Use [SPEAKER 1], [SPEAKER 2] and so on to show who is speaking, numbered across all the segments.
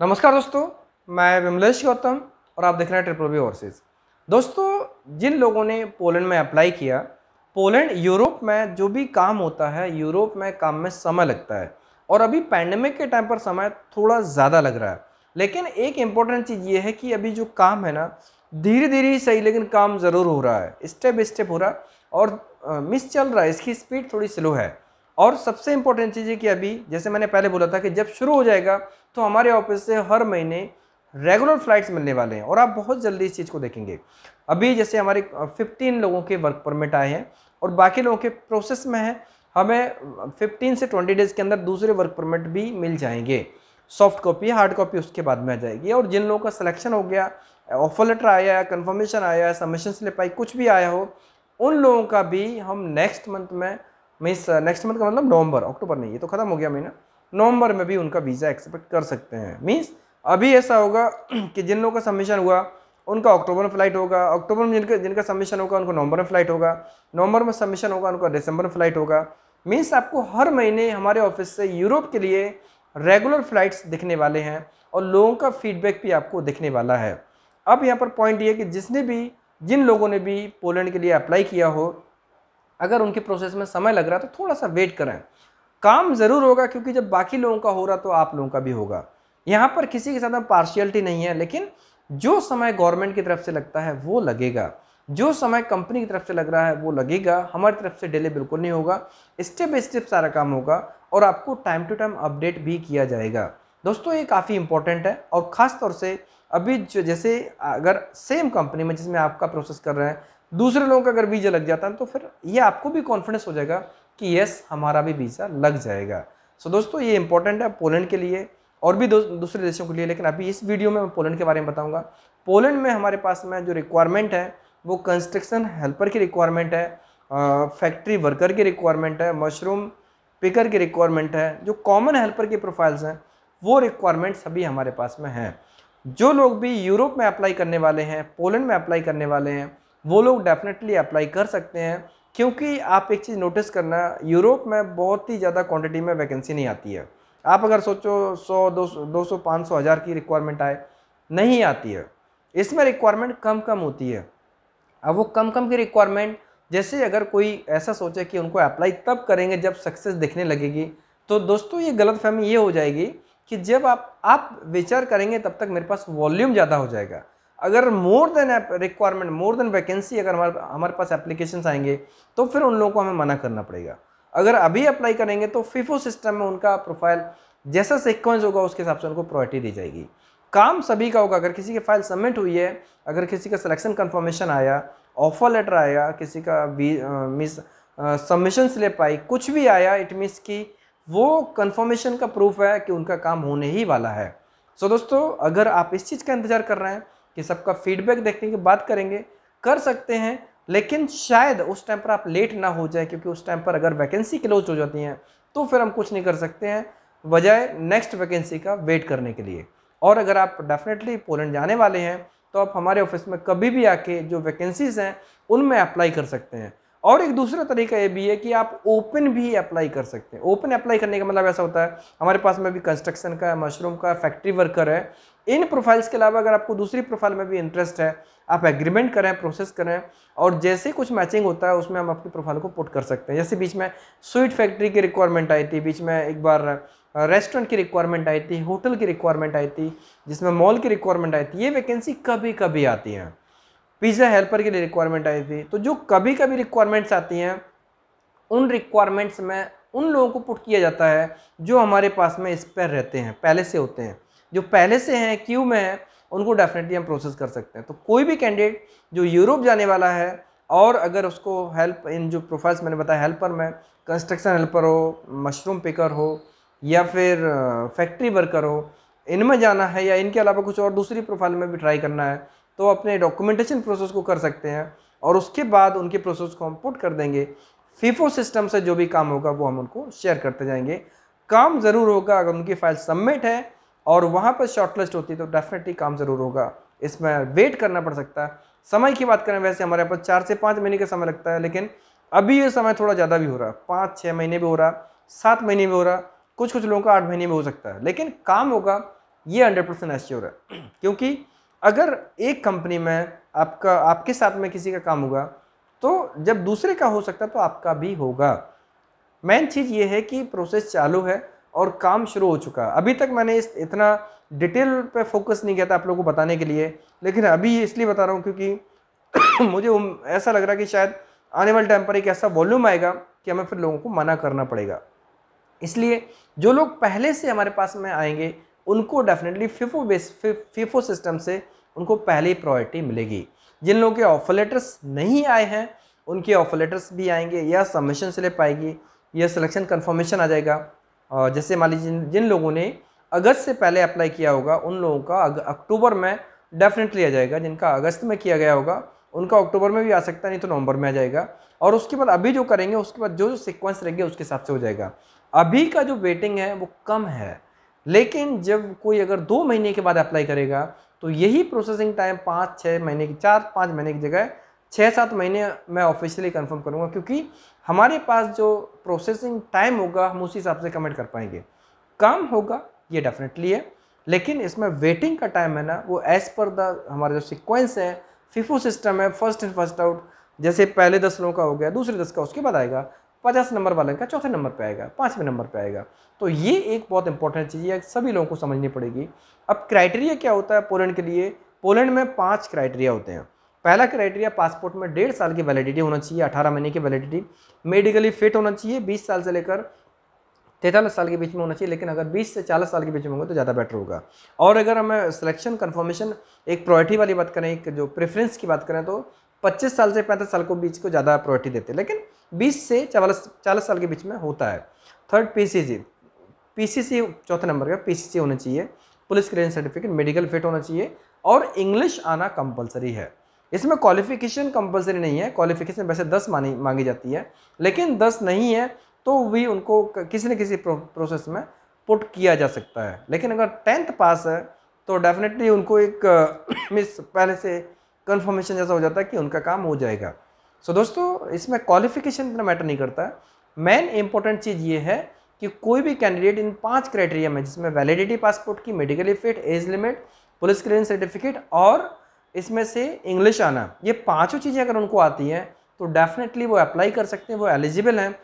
[SPEAKER 1] नमस्कार दोस्तों मैं विमलेश गौतम और आप देख रहे हैं ट्रिपल बी ओवरसीज दोस्तों जिन लोगों ने पोलैंड में अप्लाई किया पोलैंड यूरोप में जो भी काम होता है यूरोप में काम में समय लगता है और अभी पैंडमिक के टाइम पर समय थोड़ा ज़्यादा लग रहा है लेकिन एक इम्पॉर्टेंट चीज़ ये है कि अभी जो काम है ना धीरे धीरे ही सही लेकिन काम ज़रूर हो रहा है स्टेप स्टेप हो रहा है और मिस चल रहा है इसकी स्पीड थोड़ी स्लो है और सबसे इम्पोर्टेंट चीज़ है कि अभी जैसे मैंने पहले बोला था कि जब शुरू हो जाएगा तो हमारे ऑफिस से हर महीने रेगुलर फ्लाइट्स मिलने वाले हैं और आप बहुत जल्दी इस चीज़ को देखेंगे अभी जैसे हमारे 15 लोगों के वर्क परमिट आए हैं और बाकी लोगों के प्रोसेस में है हमें 15 से 20 डेज़ के अंदर दूसरे वर्क परमिट भी मिल जाएंगे सॉफ्ट कॉपी हार्ड कॉपी उसके बाद में आ जाएगी और जिन लोगों का सिलेक्शन हो गया ऑफर लेटर आया है कन्फर्मेशन आया है सबमिशन स्लिप आई कुछ भी आया हो उन लोगों का भी हम नेक्स्ट मंथ में मीस नेक्स्ट मंथ का मतलब नवंबर अक्टूबर नहीं ये तो ख़त्म हो गया महीना नवंबर में भी उनका वीज़ा एक्सपेक्ट कर सकते हैं मीन्स अभी ऐसा होगा कि जिन लोगों का सबमिशन हुआ उनका अक्टूबर में फ्लाइट होगा अक्टूबर में जिनका जिनका सबमिशन होगा उनको नवंबर में फ्लाइट होगा नवंबर में सबमिशन होगा उनका दिसंबर में फ्लाइट होगा मीन्स आपको हर महीने हमारे ऑफिस से यूरोप के लिए रेगुलर फ्लाइट्स दिखने वाले हैं और लोगों का फीडबैक भी आपको दिखने वाला है अब यहाँ पर पॉइंट ये कि जिसने भी जिन लोगों ने भी पोलैंड के लिए अप्लाई किया हो अगर उनके प्रोसेस में समय लग रहा है तो थोड़ा सा वेट करें काम ज़रूर होगा क्योंकि जब बाकी लोगों का हो रहा तो आप लोगों का भी होगा यहाँ पर किसी के साथ पार्शियलिटी नहीं है लेकिन जो समय गवर्नमेंट की तरफ से लगता है वो लगेगा जो समय कंपनी की तरफ से लग रहा है वो लगेगा हमारी तरफ से डिले बिल्कुल नहीं होगा स्टेप बाई स्टेप सारा काम होगा और आपको टाइम टू टाइम अपडेट भी किया जाएगा दोस्तों ये काफ़ी इंपॉर्टेंट है और ख़ास तौर से अभी जो जैसे अगर सेम कंपनी में जिसमें आपका प्रोसेस कर रहे हैं दूसरे लोगों का अगर वीज़ा लग जाता है तो फिर ये आपको भी कॉन्फिडेंस हो जाएगा कि यस हमारा भी वीज़ा लग जाएगा सो so, दोस्तों ये इंपॉर्टेंट है पोलैंड के लिए और भी दूसरे देशों के लिए लेकिन अभी इस वीडियो में मैं पोलैंड के बारे में बताऊंगा पोलैंड में हमारे पास में जो रिक्वायरमेंट है वो कंस्ट्रक्शन हेल्पर की रिक्वायरमेंट है फैक्ट्री वर्कर की रिक्वायरमेंट है मशरूम पिकर की रिक्वायरमेंट है जो कॉमन हेल्पर की प्रोफाइल्स हैं वो रिक्वायरमेंट सभी हमारे पास में हैं जो लोग भी यूरोप में अप्लाई करने वाले हैं पोलैंड में अप्लाई करने वाले हैं वो लोग डेफिनेटली अप्लाई कर सकते हैं क्योंकि आप एक चीज़ नोटिस करना यूरोप में बहुत ही ज़्यादा क्वांटिटी में वैकेंसी नहीं आती है आप अगर सोचो 100 200 200 500 हज़ार की रिक्वायरमेंट आए नहीं आती है इसमें रिक्वायरमेंट कम कम होती है अब वो कम कम की रिक्वायरमेंट जैसे अगर कोई ऐसा सोचे कि उनको अप्लाई तब करेंगे जब सक्सेस दिखने लगेगी तो दोस्तों ये गलत फहमी ये हो जाएगी कि जब आप आप विचार करेंगे तब तक मेरे पास वॉल्यूम ज़्यादा हो जाएगा अगर more than requirement more than vacancy अगर हमारे हमारे पास एप्लीकेशन आएंगे तो फिर उन लोगों को हमें मना करना पड़ेगा अगर अभी अप्लाई करेंगे तो फिफो सिस्टम में उनका प्रोफाइल जैसा सिक्वेंस होगा उसके हिसाब से उनको प्रायोरिटी दी जाएगी काम सभी का होगा अगर किसी की फाइल सबमिट हुई है अगर किसी का सिलेक्शन कन्फर्मेशन आया ऑफर लेटर आया किसी का मिस सबमिशन स्लिप आई कुछ भी आया इट मीन्स कि वो कन्फर्मेशन का प्रूफ है कि उनका काम होने ही वाला है सो so, दोस्तों अगर आप इस चीज़ का इंतज़ार कर रहे हैं कि सबका फीडबैक देखने की बात करेंगे कर सकते हैं लेकिन शायद उस टाइम पर आप लेट ना हो जाए क्योंकि उस टाइम पर अगर वैकेंसी क्लोज हो जाती हैं तो फिर हम कुछ नहीं कर सकते हैं बजाय नेक्स्ट वैकेंसी का वेट करने के लिए और अगर आप डेफिनेटली पोलैंड जाने वाले हैं तो आप हमारे ऑफिस में कभी भी आके जो वैकेंसीज़ हैं उनमें अप्लाई कर सकते हैं और एक दूसरा तरीका ये भी है कि आप ओपन भी अप्लाई कर सकते हैं ओपन अप्लाई करने का मतलब ऐसा होता है हमारे पास में भी कंस्ट्रक्शन का मशरूम का फैक्ट्री वर्कर है इन प्रोफाइल्स के अलावा अगर आपको दूसरी प्रोफाइल में भी इंटरेस्ट है आप एग्रीमेंट करें प्रोसेस करें और जैसे कुछ मैचिंग होता है उसमें हम अपनी प्रोफाइल को पुट कर सकते हैं जैसे बीच में स्वीट फैक्ट्री की रिक्वायरमेंट आई थी बीच में एक बार रेस्टोरेंट की रिक्वायरमेंट आई थी होटल की रिक्वायरमेंट आई थी जिसमें मॉल की रिक्वायरमेंट आई थी ये वैकेंसी कभी कभी आती हैं पिज़्ज़ा हेल्पर के लिए रिक्वायरमेंट आई थी तो जो कभी कभी रिक्वायरमेंट्स आती हैं उन रिक्वायरमेंट्स में उन लोगों को पुट किया जाता है जो हमारे पास में स्पेयर रहते हैं पहले से होते हैं जो पहले से हैं क्यू में हैं उनको डेफिनेटली हम प्रोसेस कर सकते हैं तो कोई भी कैंडिडेट जो यूरोप जाने वाला है और अगर उसको हेल्प इन जो प्रोफाइल्स मैंने बताया हेल्पर में कंस्ट्रक्शन हेल्पर हो मशरूम पिकर हो या फिर फैक्ट्री वर्कर हो इनमें जाना है या इनके अलावा कुछ और दूसरी प्रोफाइल में भी ट्राई करना है तो अपने डॉक्यूमेंटेशन प्रोसेस को कर सकते हैं और उसके बाद उनके प्रोसेस को हम पुट कर देंगे फीफो सिस्टम से जो भी काम होगा वो हम उनको शेयर करते जाएंगे काम ज़रूर होगा अगर उनकी फाइल सबमिट है और वहाँ पर शॉर्टलिस्ट होती है तो डेफिनेटली काम ज़रूर होगा इसमें वेट करना पड़ सकता है समय की बात करें वैसे हमारे पास चार से पाँच महीने का समय लगता है लेकिन अभी ये समय थोड़ा ज़्यादा भी हो रहा है पाँच छः महीने भी हो रहा सात महीने भी हो रहा कुछ कुछ लोगों का आठ महीने भी हो सकता है लेकिन काम होगा ये हंड्रेड परसेंट एश्योर है क्योंकि अगर एक कंपनी में आपका आपके साथ में किसी का काम होगा तो जब दूसरे का हो सकता है तो आपका भी होगा मेन चीज़ ये है कि प्रोसेस चालू है और काम शुरू हो चुका है अभी तक मैंने इस इतना डिटेल पे फोकस नहीं किया था आप लोगों को बताने के लिए लेकिन अभी इसलिए बता रहा हूँ क्योंकि मुझे ऐसा लग रहा है कि शायद आने वाले टाइम पर एक ऐसा वॉल्यूम आएगा कि हमें फिर लोगों को मना करना पड़ेगा इसलिए जो लोग पहले से हमारे पास में आएंगे उनको definitely FIFO base FIFO system से उनको पहले प्रायोरिटी मिलेगी जिन लोगों के ऑफर लेटर्स नहीं आए हैं उनके ऑफर लेटर्स भी आएंगे या सबमिशन स्लिप आएगी या सिलेक्शन कन्फर्मेशन आ जाएगा और जैसे मान लीजिए जिन लोगों ने अगस्त से पहले अप्लाई किया होगा उन लोगों का अक्टूबर में डेफिनेटली आ जाएगा जिनका अगस्त में किया गया होगा उनका अक्टूबर में भी आ सकता है नहीं तो नवंबर में आ जाएगा और उसके बाद अभी जो करेंगे उसके बाद जो जो सिक्वेंस रहेंगे उसके हिसाब से हो जाएगा अभी का जो वेटिंग है वो कम है लेकिन जब कोई अगर दो महीने के बाद अप्लाई करेगा तो यही प्रोसेसिंग टाइम पाँच छः महीने की चार पाँच महीने की जगह छः सात महीने मैं ऑफिशियली कंफर्म करूँगा क्योंकि हमारे पास जो प्रोसेसिंग टाइम होगा हम उसी हिसाब से कमेंट कर पाएंगे काम होगा ये डेफिनेटली है लेकिन इसमें वेटिंग का टाइम है ना वो एज पर द हमारा जो सिक्वेंस है फिफो सिस्टम है फर्स्ट इन फर्स्ट आउट जैसे पहले दस लोगों का हो गया दूसरे दस का उसके बाद आएगा पचास नंबर वाले का चौथे नंबर पे आएगा पाँचवें नंबर पे आएगा तो ये एक बहुत इंपॉर्टेंट चीज़ है सभी लोगों को समझनी पड़ेगी अब क्राइटेरिया क्या होता है पोलैंड के लिए पोलैंड में पाँच क्राइटेरिया होते हैं पहला क्राइटेरिया पासपोर्ट में डेढ़ साल की वैलिडिटी होना चाहिए अठारह महीने की वैलिडिटी मेडिकली फिट होना चाहिए बीस साल से लेकर तैंतालीस साल के बीच में होना चाहिए लेकिन अगर 20 से 40 साल के बीच में होंगे तो ज़्यादा बेटर होगा और अगर हमें सिलेक्शन कंफर्मेशन एक प्रायोरिटी वाली बात करें एक जो प्रेफरेंस की बात करें तो 25 साल से पैंतीस साल को बीच को ज़्यादा प्रायोरिटी देते हैं लेकिन 20 से चवालीस चालीस साल के बीच में होता है थर्ड पीसीसी पीसीसी चौथे नंबर का पी होना चाहिए police clearance certificate medical fit होना चाहिए और इंग्लिश आना कंपलसरी है इसमें क्वालिफिकेशन कंपलसरी नहीं है क्वालिफिकेशन वैसे दस मानी मांगी जाती है लेकिन दस नहीं है तो भी उनको किसी न किसी प्रोसेस में पुट किया जा सकता है लेकिन अगर टेंथ पास है तो डेफिनेटली उनको एक मिस पहले से कन्फर्मेशन जैसा हो जाता है कि उनका काम हो जाएगा सो so, दोस्तों इसमें क्वालिफिकेशन इतना मैटर नहीं करता मेन इंपॉर्टेंट चीज़ ये है कि कोई भी कैंडिडेट इन पांच क्राइटेरिया में जिसमें वैलिडिटी पासपोर्ट की medically fit age limit police clearance certificate और इसमें से इंग्लिश आना ये पांचों चीज़ें अगर उनको आती हैं तो डेफिनेटली वो अप्लाई कर सकते हैं वो एलिजिबल हैं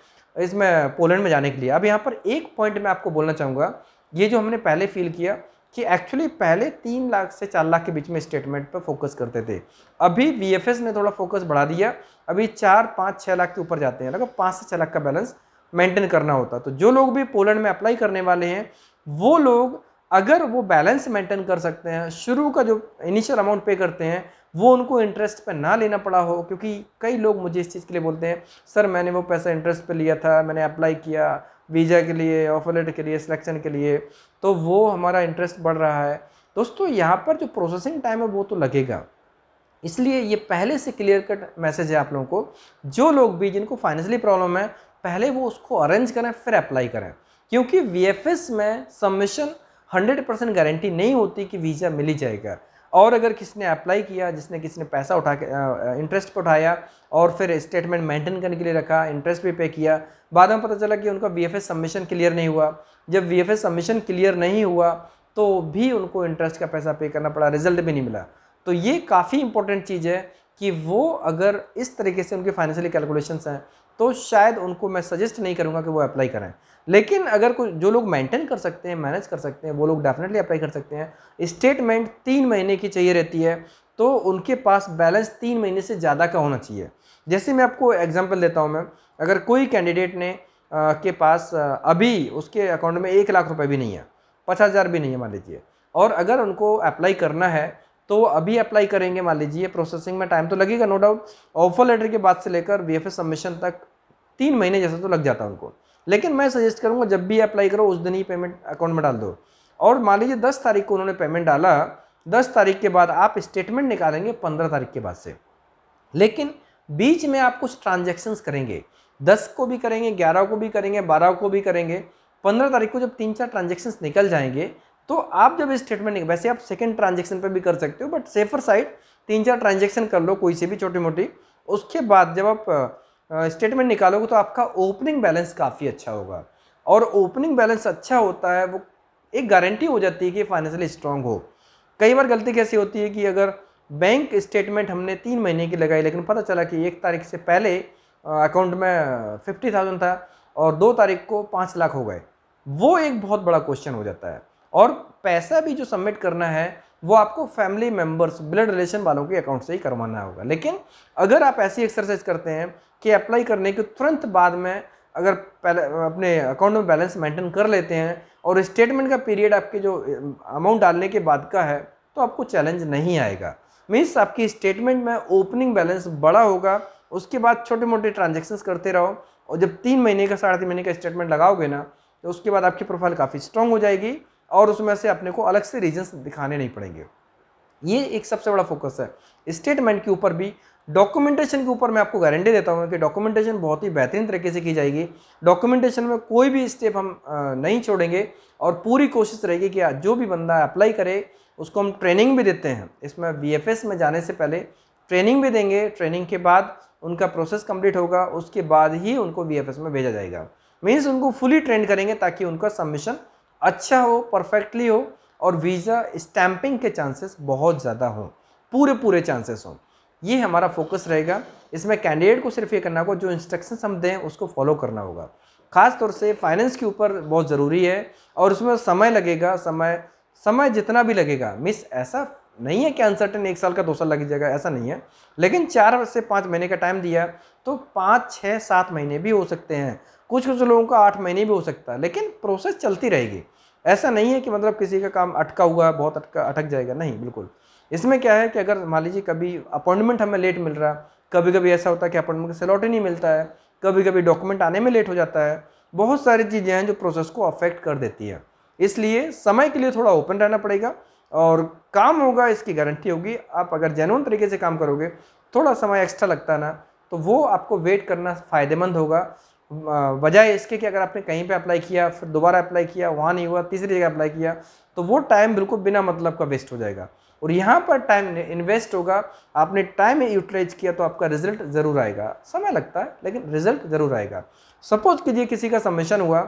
[SPEAKER 1] इसमें पोलैंड में जाने के लिए अब यहाँ पर एक पॉइंट मैं आपको बोलना चाहूँगा ये जो हमने पहले फील किया कि एक्चुअली पहले तीन लाख से चार लाख के बीच में स्टेटमेंट पर फोकस करते थे अभी वी ने थोड़ा फोकस बढ़ा दिया अभी चार पाँच छः लाख के ऊपर जाते हैं लगभग पाँच से छः लाख का बैलेंस मेंटेन करना होता तो जो लोग भी पोलैंड में अप्लाई करने वाले हैं वो लोग अगर वो बैलेंस मेंटेन कर सकते हैं शुरू का जो इनिशियल अमाउंट पे करते हैं वो उनको इंटरेस्ट पे ना लेना पड़ा हो क्योंकि कई लोग मुझे इस चीज़ के लिए बोलते हैं सर मैंने वो पैसा इंटरेस्ट पे लिया था मैंने अप्लाई किया वीज़ा के लिए ऑफर लेटर के लिए सिलेक्शन के लिए तो वो हमारा इंटरेस्ट बढ़ रहा है दोस्तों यहाँ पर जो प्रोसेसिंग टाइम है वो तो लगेगा इसलिए ये पहले से क्लियर कट मैसेज है आप लोगों को जो लोग भी जिनको फाइनेंशियली प्रॉब्लम है पहले वो उसको अरेंज करें फिर अप्लाई करें क्योंकि वी में सबमिशन हंड्रेड परसेंट गारंटी नहीं होती कि वीज़ा मिल ही जाएगा और अगर किसी ने अप्लाई किया जिसने किसी ने पैसा उठा के इंटरेस्ट पर उठाया और फिर स्टेटमेंट मेंटेन करने के लिए रखा इंटरेस्ट भी पे किया बाद में पता चला कि उनका वी सबमिशन क्लियर नहीं हुआ जब वी सबमिशन क्लियर नहीं हुआ तो भी उनको इंटरेस्ट का पैसा पे करना पड़ा रिजल्ट भी नहीं मिला तो ये काफ़ी इंपॉर्टेंट चीज़ है कि वो अगर इस तरीके से उनकी फाइनेंशियल कैलकुलेशंस हैं तो शायद उनको मैं सजेस्ट नहीं करूँगा कि वो अप्लाई करें लेकिन अगर कोई जो लोग मेंटेन कर सकते हैं मैनेज कर सकते हैं वो लोग डेफिनेटली अप्लाई कर सकते हैं स्टेटमेंट तीन महीने की चाहिए रहती है तो उनके पास बैलेंस तीन महीने से ज़्यादा का होना चाहिए जैसे मैं आपको एग्जाम्पल देता हूँ मैं अगर कोई कैंडिडेट ने आ, के पास आ, अभी उसके अकाउंट में एक लाख रुपये भी नहीं है पचास हज़ार भी नहीं है मान लीजिए और अगर उनको अप्लाई करना है तो अभी अप्लाई करेंगे मान लीजिए प्रोसेसिंग में टाइम तो लगेगा नो डाउट ऑफर लेटर के बाद से लेकर वी सबमिशन तक तीन महीने जैसा तो लग जाता है उनको लेकिन मैं सजेस्ट करूँगा जब भी अप्लाई करो उस दिन ही पेमेंट अकाउंट में डाल दो और मान लीजिए दस तारीख को उन्होंने पेमेंट डाला दस तारीख के बाद आप स्टेटमेंट निकालेंगे पंद्रह तारीख के बाद से लेकिन बीच में आप कुछ ट्रांजेक्शन्स करेंगे दस को भी करेंगे ग्यारह को भी करेंगे बारह को भी करेंगे पंद्रह तारीख को जब तीन चार ट्रांजेक्शन्स निकल जाएंगे तो आप जब स्टेटमेंट वैसे आप सेकेंड ट्रांजेक्शन पर भी कर सकते हो बट सेफर साइड तीन चार ट्रांजेक्शन कर लो कोई से भी छोटी मोटी उसके बाद जब आप स्टेटमेंट निकालोगे तो आपका ओपनिंग बैलेंस काफ़ी अच्छा होगा और ओपनिंग बैलेंस अच्छा होता है वो एक गारंटी हो जाती है कि फाइनेंशियली स्ट्रांग हो कई बार गलती कैसी होती है कि अगर बैंक स्टेटमेंट हमने तीन महीने की लगाई लेकिन पता चला कि एक तारीख से पहले अकाउंट में फिफ्टी थाउजेंड था और दो तारीख को पाँच लाख हो गए वो एक बहुत बड़ा क्वेश्चन हो जाता है और पैसा भी जो सबमिट करना है वो आपको फैमिली मेम्बर्स ब्लड रिलेशन वालों के अकाउंट से ही करवाना होगा लेकिन अगर आप ऐसी एक्सरसाइज करते हैं के अप्लाई करने के तुरंत बाद में अगर पहले अपने अकाउंट में बैलेंस मेंटेन कर लेते हैं और स्टेटमेंट का पीरियड आपके जो अमाउंट डालने के बाद का है तो आपको चैलेंज नहीं आएगा मीन्स आपकी स्टेटमेंट में ओपनिंग बैलेंस बड़ा होगा उसके बाद छोटे मोटे ट्रांजेक्शन्स करते रहो और जब तीन महीने का साढ़े तीन महीने का स्टेटमेंट लगाओगे ना तो उसके बाद आपकी प्रोफाइल काफ़ी स्ट्रांग हो जाएगी और उसमें से अपने को अलग से रीजन्स दिखाने नहीं पड़ेंगे ये एक सबसे बड़ा फोकस है स्टेटमेंट के ऊपर भी डॉक्यूमेंटेशन के ऊपर मैं आपको गारंटी देता हूँ कि डॉक्यूमेंटेशन बहुत ही बेहतरीन तरीके से की जाएगी डॉक्यूमेंटेशन में कोई भी स्टेप हम नहीं छोड़ेंगे और पूरी कोशिश रहेगी कि जो भी बंदा अप्लाई करे उसको हम ट्रेनिंग भी देते हैं इसमें बी में जाने से पहले ट्रेनिंग भी देंगे ट्रेनिंग के बाद उनका प्रोसेस कंप्लीट होगा उसके बाद ही उनको बी में भेजा जाएगा मीन्स उनको फुली ट्रेन करेंगे ताकि उनका सबमिशन अच्छा हो परफेक्टली हो और वीज़ा स्टैंपिंग के चांसेस बहुत ज़्यादा हों पूरे पूरे चांसेस हों ये हमारा फोकस रहेगा इसमें कैंडिडेट को सिर्फ ये करना होगा जो इंस्ट्रक्शन हम दें उसको फॉलो करना होगा खास तौर से फाइनेंस के ऊपर बहुत ज़रूरी है और उसमें समय लगेगा समय समय जितना भी लगेगा मिस ऐसा नहीं है कि अनसर्टन एक साल का दो साल लग जाएगा ऐसा नहीं है लेकिन चार से पाँच महीने का टाइम दिया तो पाँच छः सात महीने भी हो सकते हैं कुछ कुछ लोगों का आठ महीने भी हो सकता है लेकिन प्रोसेस चलती रहेगी ऐसा नहीं है कि मतलब किसी का काम अटका हुआ है बहुत अटका अटक जाएगा नहीं बिल्कुल इसमें क्या है कि अगर मान लीजिए कभी अपॉइंटमेंट हमें लेट मिल रहा है कभी कभी ऐसा होता है कि अपॉइंटमेंट का स्लॉट ही नहीं मिलता है कभी कभी डॉक्यूमेंट आने में लेट हो जाता है बहुत सारी चीज़ें हैं जो प्रोसेस को अफेक्ट कर देती है इसलिए समय के लिए थोड़ा ओपन रहना पड़ेगा और काम होगा इसकी गारंटी होगी आप अगर जेनवन तरीके से काम करोगे थोड़ा समय एक्स्ट्रा लगता है ना तो वो आपको वेट करना फ़ायदेमंद होगा वजह इसके कि अगर आपने कहीं पे अप्लाई किया फिर दोबारा अप्लाई किया वहाँ नहीं हुआ तीसरी जगह अप्लाई किया तो वो टाइम बिल्कुल बिना मतलब का वेस्ट हो जाएगा और यहाँ पर टाइम इन्वेस्ट होगा आपने टाइम यूटिलाइज किया तो आपका रिजल्ट ज़रूर आएगा समय लगता है लेकिन रिजल्ट ज़रूर आएगा सपोज कीजिए किसी का सबमिशन हुआ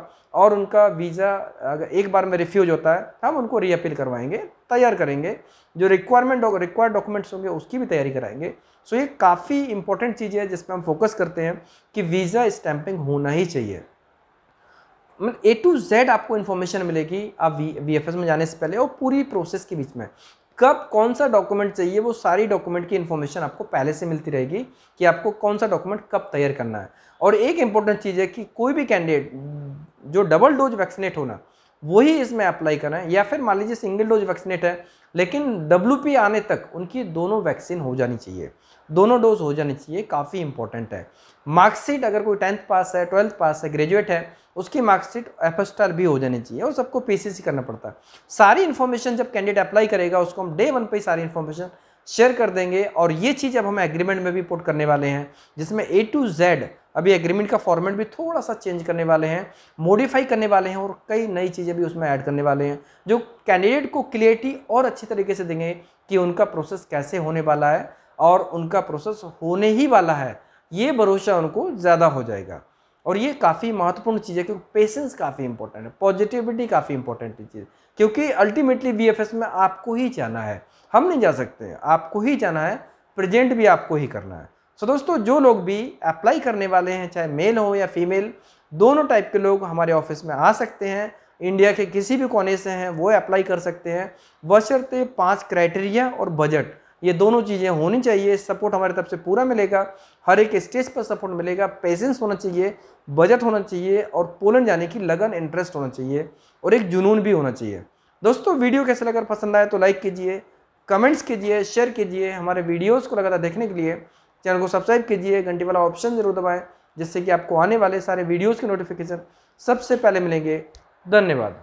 [SPEAKER 1] और उनका वीज़ा अगर एक बार में रिफ्यूज होता है हम उनको रीअपील करवाएंगे तैयार करेंगे जो रिक्वायरमेंट रिक्वायर्ड डॉक्यूमेंट्स होंगे उसकी भी तैयारी कराएंगे सो ये काफ़ी इंपॉर्टेंट चीज़ है जिस पर हम फोकस करते हैं कि वीज़ा स्टैंपिंग होना ही चाहिए मतलब ए टू जेड आपको इन्फॉर्मेशन मिलेगी आप वी वी एफ एस में जाने से पहले और पूरी प्रोसेस के बीच में कब कौन सा डॉक्यूमेंट चाहिए वो सारी डॉक्यूमेंट की इन्फॉर्मेशन आपको पहले से मिलती रहेगी कि आपको कौन सा डॉक्यूमेंट कब तैयार करना है और एक इम्पॉर्टेंट चीज़ है कि कोई भी कैंडिडेट जो डबल डोज वैक्सीनेट होना वही इसमें अप्लाई करना है या फिर मान लीजिए सिंगल डोज वैक्सीनेट है लेकिन डब्ल्यू आने तक उनकी दोनों वैक्सीन हो जानी चाहिए दोनों डोज हो जानी चाहिए काफ़ी इंपॉर्टेंट है मार्कशीट अगर कोई टेंथ पास है ट्वेल्थ पास है ग्रेजुएट है उसकी मार्क्सशीट एफ स्टार भी हो जानी चाहिए और सबको सी करना पड़ता है सारी इन्फॉर्मेशन जब कैंडिडेट अप्लाई करेगा उसको हम डे वन पर ही सारी इन्फॉर्मेशन शेयर कर देंगे और ये चीज़ अब हम एग्रीमेंट में भी पुट करने वाले हैं जिसमें ए टू जेड अभी एग्रीमेंट का फॉर्मेट भी थोड़ा सा चेंज करने वाले हैं मॉडिफाई करने वाले हैं और कई नई चीज़ें भी उसमें ऐड करने वाले हैं जो कैंडिडेट को क्लियरिटी और अच्छी तरीके से देंगे कि उनका प्रोसेस कैसे होने वाला है और उनका प्रोसेस होने ही वाला है ये भरोसा उनको ज़्यादा हो जाएगा और ये काफ़ी महत्वपूर्ण चीज़ है क्योंकि पेशेंस काफ़ी इंपॉर्टेंट है पॉजिटिविटी काफ़ी इंपॉर्टेंट चीज़ क्योंकि अल्टीमेटली बी में आपको ही जाना है हम नहीं जा सकते आपको ही जाना है प्रेजेंट भी आपको ही करना है सो दोस्तों जो लोग भी अप्लाई करने वाले हैं चाहे मेल हो या फीमेल दोनों टाइप के लोग हमारे ऑफिस में आ सकते हैं इंडिया के किसी भी कोने से हैं वो अप्लाई कर सकते हैं बशर्ते पाँच क्राइटेरिया और बजट ये दोनों चीज़ें होनी चाहिए सपोर्ट हमारी तरफ से पूरा मिलेगा हर एक स्टेज पर सपोर्ट मिलेगा पेशेंस होना चाहिए बजट होना चाहिए और पोलन जाने की लगन इंटरेस्ट होना चाहिए और एक जुनून भी होना चाहिए दोस्तों वीडियो कैसे लगा पसंद आए तो लाइक कीजिए कमेंट्स कीजिए शेयर कीजिए हमारे वीडियोज़ को लगातार देखने के लिए चैनल को सब्सक्राइब कीजिए घंटी वाला ऑप्शन जरूर दबाएँ जिससे कि आपको आने वाले सारे वीडियोज़ के नोटिफिकेशन सबसे पहले मिलेंगे धन्यवाद